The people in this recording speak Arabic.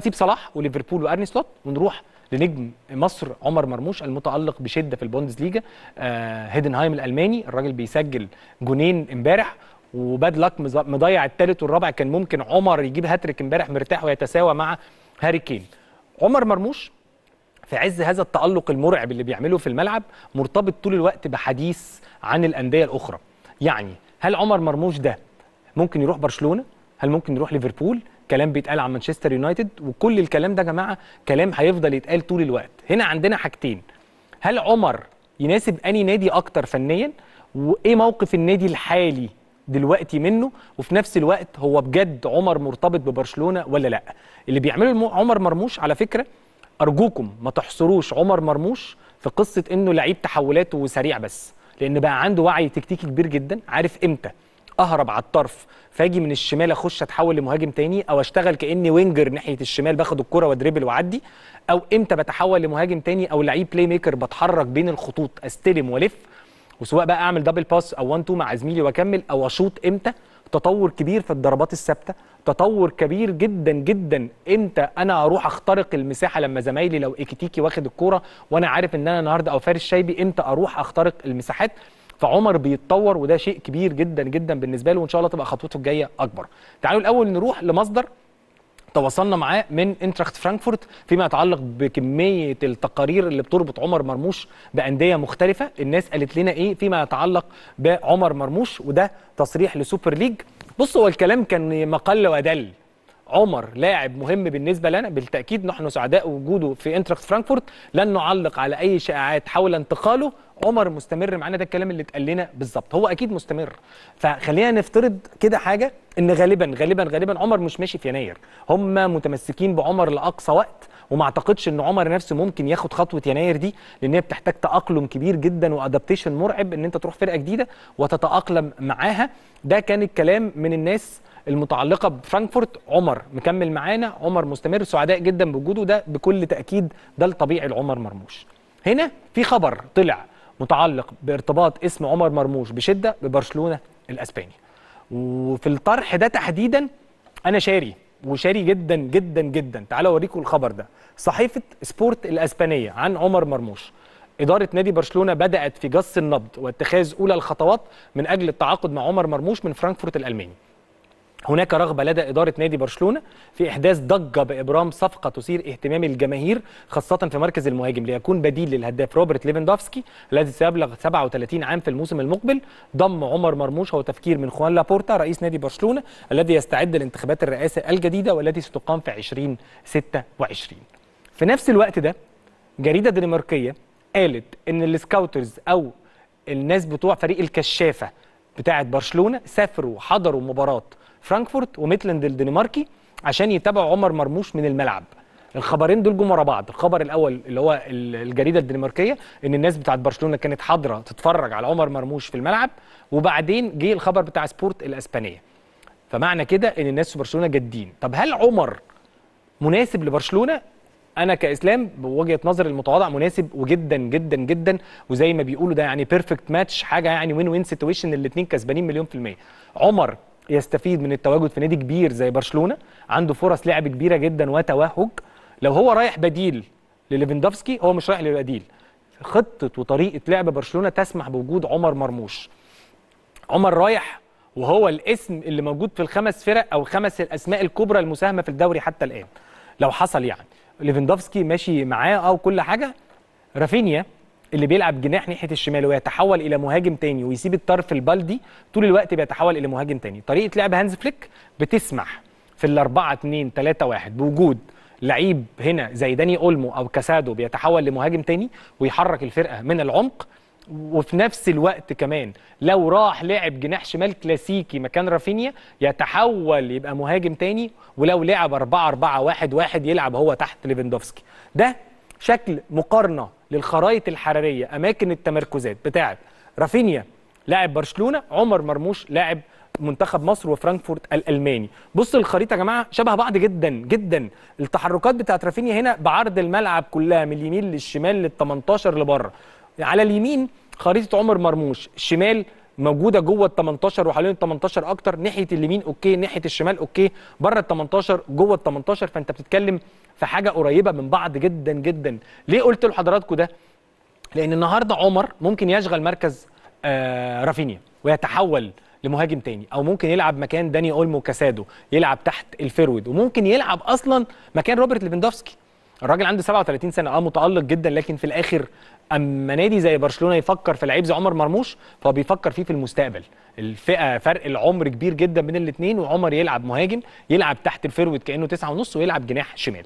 نسيب صلاح وليفربول وارني سلوت ونروح لنجم مصر عمر مرموش المتالق بشده في البوندسليجا ليجا آه، هيدنهايم الالماني الراجل بيسجل جونين امبارح وباد لك مضيع الثالث والرابع كان ممكن عمر يجيب هاتريك امبارح مرتاح ويتساوى مع هاري كين عمر مرموش في عز هذا التالق المرعب اللي بيعمله في الملعب مرتبط طول الوقت بحديث عن الانديه الاخرى يعني هل عمر مرموش ده ممكن يروح برشلونه هل ممكن يروح ليفربول كلام بيتقال عن مانشستر يونايتد وكل الكلام ده يا جماعه كلام هيفضل يتقال طول الوقت هنا عندنا حاجتين هل عمر يناسب اني نادي اكتر فنيا وايه موقف النادي الحالي دلوقتي منه وفي نفس الوقت هو بجد عمر مرتبط ببرشلونه ولا لا اللي بيعمله عمر مرموش على فكره ارجوكم ما تحصروش عمر مرموش في قصه انه لعيب تحولاته وسريع بس لان بقى عنده وعي تكتيكي كبير جدا عارف امتى اهرب على الطرف فاجي من الشمال اخش اتحول لمهاجم تاني او اشتغل كاني وينجر ناحيه الشمال باخد الكره وادربل واعدي او امتى بتحول لمهاجم تاني او لعيب بلاي ميكر بتحرك بين الخطوط استلم والف وسواء بقى اعمل دبل باس او 1 2 مع زميلي واكمل او اشوط امتى تطور كبير في الضربات الثابته تطور كبير جدا جدا امتى انا اروح اخترق المساحه لما زمايلي لو اكيتيكي واخد الكوره وانا عارف ان انا النهارده او فارس شايبي امتى اروح اخترق المساحات فعمر بيتطور وده شيء كبير جدا جدا بالنسبه له وان شاء الله تبقى خطوته الجايه اكبر تعالوا الاول نروح لمصدر تواصلنا معاه من انتراخت فرانكفورت فيما يتعلق بكميه التقارير اللي بتربط عمر مرموش بانديه مختلفه الناس قالت لنا ايه فيما يتعلق بعمر مرموش وده تصريح لسوبر ليج بصوا هو الكلام كان مقل ودل عمر لاعب مهم بالنسبه لنا بالتاكيد نحن سعداء وجوده في انتراخت فرانكفورت لن نعلق على اي شائعات حول انتقاله عمر مستمر معانا ده الكلام اللي اتقال لنا بالظبط هو اكيد مستمر فخلينا نفترض كده حاجه ان غالبا غالبا غالبا عمر مش ماشي في يناير هم متمسكين بعمر لاقصى وقت وما اعتقدش ان عمر نفسه ممكن ياخد خطوه يناير دي لان هي بتحتاج تاقلم كبير جدا وادابتيشن مرعب ان انت تروح فرقه جديده وتتاقلم معاها ده كان الكلام من الناس المتعلقه بفرانكفورت عمر مكمل معانا عمر مستمر سعداء جدا بوجوده ده بكل تاكيد ده الطبيعي لعمر مرموش هنا في خبر طلع متعلق بارتباط اسم عمر مرموش بشده ببرشلونه الاسباني وفي الطرح ده تحديدا انا شاري وشاري جدا جدا جدا تعالوا اوريكم الخبر ده صحيفه سبورت الاسبانيه عن عمر مرموش إدارة نادي برشلونة بدأت في جس النبض واتخاذ أولى الخطوات من أجل التعاقد مع عمر مرموش من فرانكفورت الألماني هناك رغبة لدى إدارة نادي برشلونة في إحداث ضجة بإبرام صفقة تثير اهتمام الجماهير خاصة في مركز المهاجم ليكون بديل للهداف روبرت ليفاندوفسكي الذي سيبلغ 37 عام في الموسم المقبل ضم عمر مرموش هو تفكير من خوان لابورتا رئيس نادي برشلونة الذي يستعد لانتخابات الرئاسة الجديدة والتي ستقام في 2026 في نفس الوقت ده جريدة دنماركية قالت إن السكاوترز أو الناس بتوع فريق الكشافة بتاعة برشلونة سافروا وحضروا مباراة فرانكفورت وميتلند الدنماركي عشان يتابعوا عمر مرموش من الملعب الخبرين دول جم ورا بعض الخبر الاول اللي هو الجريده الدنماركيه ان الناس بتاعه برشلونه كانت حاضره تتفرج على عمر مرموش في الملعب وبعدين جه الخبر بتاع سبورت الاسبانيه فمعنى كده ان الناس في برشلونه جادين طب هل عمر مناسب لبرشلونه انا كاسلام بوجهه نظر المتواضع مناسب وجدا جدا جدا وزي ما بيقولوا ده يعني بيرفكت ماتش حاجه يعني وين وين سيتويشن الاثنين كسبانين مليون في الميه عمر يستفيد من التواجد في نادي كبير زي برشلونه عنده فرص لعب كبيره جدا وتوهج لو هو رايح بديل لليفندوفسكي هو مش رايح للبديل خطه وطريقه لعب برشلونه تسمح بوجود عمر مرموش عمر رايح وهو الاسم اللي موجود في الخمس فرق او الخمس الاسماء الكبرى المساهمه في الدوري حتى الان لو حصل يعني ليفندوفسكي ماشي معاه او كل حاجه رافينيا اللي بيلعب جناح ناحيه الشمال ويتحول الى مهاجم تاني ويسيب الطرف البلدي طول الوقت بيتحول الى مهاجم تاني طريقه لعب هانز فليك بتسمح في ال 4 2 3 1 بوجود لعيب هنا زي داني اولمو او كاسادو بيتحول لمهاجم تاني ويحرك الفرقه من العمق وفي نفس الوقت كمان لو راح لعب جناح شمال كلاسيكي مكان رافينيا يتحول يبقى مهاجم تاني ولو لعب 4 4 1 1 يلعب هو تحت ليفندوفسكي ده شكل مقارنه للخرائط الحراريه اماكن التمركزات بتاعه رافينيا لاعب برشلونه عمر مرموش لاعب منتخب مصر وفرانكفورت الالماني بص الخريطه يا جماعه شبه بعض جدا جدا التحركات بتاعه رافينيا هنا بعرض الملعب كلها من اليمين للشمال لل18 لبره على اليمين خريطه عمر مرموش الشمال موجوده جوه ال 18 وحوالين ال 18 اكتر ناحيه اليمين اوكي ناحيه الشمال اوكي بره ال 18 جوه ال 18 فانت بتتكلم في حاجه قريبه من بعض جدا جدا ليه قلت لحضراتكم ده لان النهارده عمر ممكن يشغل مركز آه رافينيا ويتحول لمهاجم تاني او ممكن يلعب مكان داني اولمو كاسادو يلعب تحت الفيرود وممكن يلعب اصلا مكان روبرت ليفاندوفسكي الراجل عنده 37 سنه اه متالق جدا لكن في الاخر اما نادي زي برشلونه يفكر في لعيب زي عمر مرموش فهو بيفكر فيه في المستقبل الفئه فرق العمر كبير جدا بين الاثنين وعمر يلعب مهاجم يلعب تحت الفيرويد كانه 9 ونص ويلعب جناح شمال